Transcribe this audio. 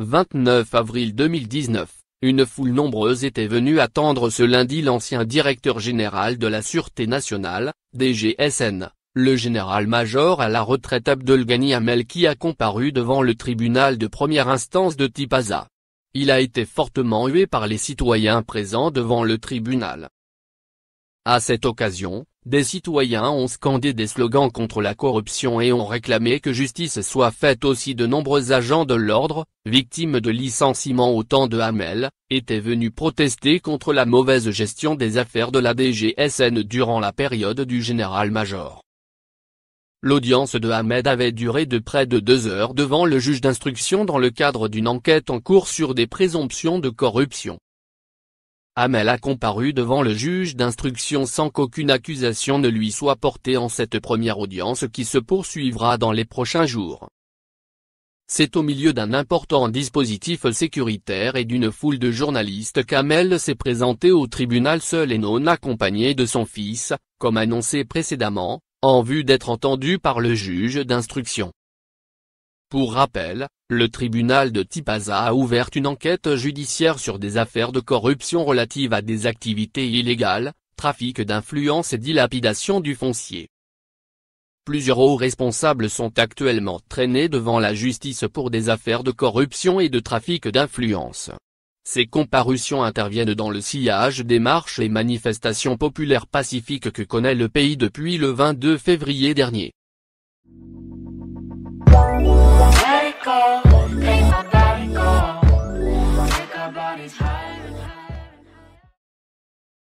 29 avril 2019, une foule nombreuse était venue attendre ce lundi l'ancien directeur général de la Sûreté nationale, DGSN, le général-major à la retraite Abdelghani Amel qui a comparu devant le tribunal de première instance de Tipaza. Il a été fortement hué par les citoyens présents devant le tribunal. À cette occasion, des citoyens ont scandé des slogans contre la corruption et ont réclamé que justice soit faite aussi de nombreux agents de l'ordre, victimes de licenciements au temps de Hamel, étaient venus protester contre la mauvaise gestion des affaires de la DGSN durant la période du général-major. L'audience de Ahmed avait duré de près de deux heures devant le juge d'instruction dans le cadre d'une enquête en cours sur des présomptions de corruption. Hamel a comparu devant le juge d'instruction sans qu'aucune accusation ne lui soit portée en cette première audience qui se poursuivra dans les prochains jours. C'est au milieu d'un important dispositif sécuritaire et d'une foule de journalistes qu'Amel s'est présenté au tribunal seul et non accompagné de son fils, comme annoncé précédemment, en vue d'être entendu par le juge d'instruction. Pour rappel, le tribunal de Tipaza a ouvert une enquête judiciaire sur des affaires de corruption relatives à des activités illégales, trafic d'influence et dilapidation du foncier. Plusieurs hauts responsables sont actuellement traînés devant la justice pour des affaires de corruption et de trafic d'influence. Ces comparutions interviennent dans le sillage des marches et manifestations populaires pacifiques que connaît le pays depuis le 22 février dernier. body's high.